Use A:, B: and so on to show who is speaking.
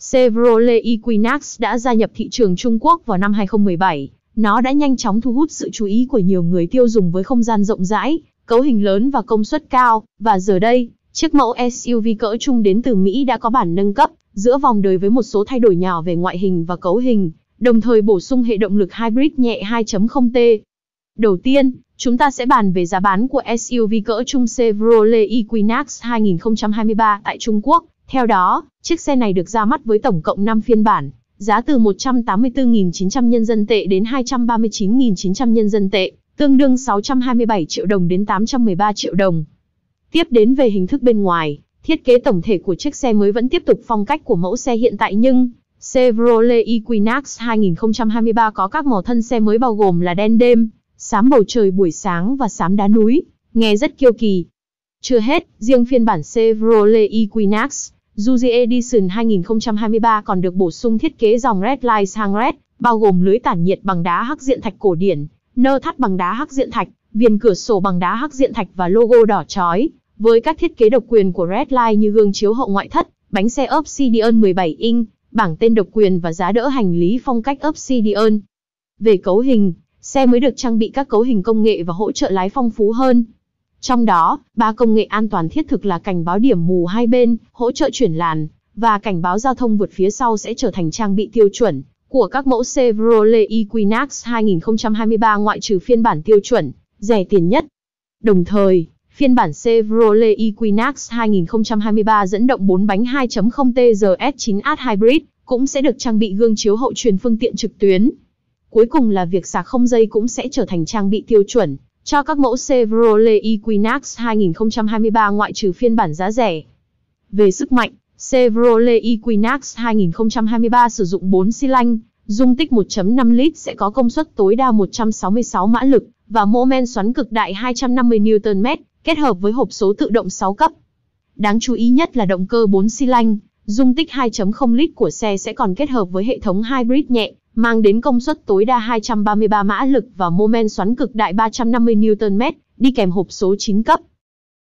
A: Chevrolet Equinox đã gia nhập thị trường Trung Quốc vào năm 2017. Nó đã nhanh chóng thu hút sự chú ý của nhiều người tiêu dùng với không gian rộng rãi, cấu hình lớn và công suất cao, và giờ đây, chiếc mẫu SUV cỡ trung đến từ Mỹ đã có bản nâng cấp, giữa vòng đời với một số thay đổi nhỏ về ngoại hình và cấu hình, đồng thời bổ sung hệ động lực hybrid nhẹ 2.0T. Đầu tiên, chúng ta sẽ bàn về giá bán của SUV cỡ trung Chevrolet Equinox 2023 tại Trung Quốc theo đó, chiếc xe này được ra mắt với tổng cộng 5 phiên bản, giá từ 184.900 nhân dân tệ đến 239.900 nhân dân tệ, tương đương 627 triệu đồng đến 813 triệu đồng. Tiếp đến về hình thức bên ngoài, thiết kế tổng thể của chiếc xe mới vẫn tiếp tục phong cách của mẫu xe hiện tại nhưng Chevrolet Equinox 2023 có các màu thân xe mới bao gồm là đen đêm, xám bầu trời buổi sáng và xám đá núi, nghe rất kiêu kỳ. Chưa hết, riêng phiên bản Chevrolet Equinox Juji Edition 2023 còn được bổ sung thiết kế dòng Red Lights hàng Red, bao gồm lưới tản nhiệt bằng đá hắc diện thạch cổ điển, nơ thắt bằng đá hắc diện thạch, viền cửa sổ bằng đá hắc diện thạch và logo đỏ chói, với các thiết kế độc quyền của Red Line như gương chiếu hậu ngoại thất, bánh xe Obsidian 17 inch, bảng tên độc quyền và giá đỡ hành lý phong cách Obsidian. Về cấu hình, xe mới được trang bị các cấu hình công nghệ và hỗ trợ lái phong phú hơn. Trong đó, ba công nghệ an toàn thiết thực là cảnh báo điểm mù hai bên, hỗ trợ chuyển làn, và cảnh báo giao thông vượt phía sau sẽ trở thành trang bị tiêu chuẩn của các mẫu Chevrolet Equinox 2023 ngoại trừ phiên bản tiêu chuẩn, rẻ tiền nhất. Đồng thời, phiên bản Chevrolet Equinox 2023 dẫn động 4 bánh 2.0 TGS9H Hybrid cũng sẽ được trang bị gương chiếu hậu truyền phương tiện trực tuyến. Cuối cùng là việc sạc không dây cũng sẽ trở thành trang bị tiêu chuẩn cho các mẫu Chevrolet Equinox 2023 ngoại trừ phiên bản giá rẻ. Về sức mạnh, Chevrolet Equinox 2023 sử dụng 4 xi lanh, dung tích 1.5 lít sẽ có công suất tối đa 166 mã lực và mô men xoắn cực đại 250 Nm, kết hợp với hộp số tự động 6 cấp. Đáng chú ý nhất là động cơ 4 xi lanh, dung tích 2.0 lít của xe sẽ còn kết hợp với hệ thống hybrid nhẹ mang đến công suất tối đa 233 mã lực và mô men xoắn cực đại 350 Nm, đi kèm hộp số 9 cấp.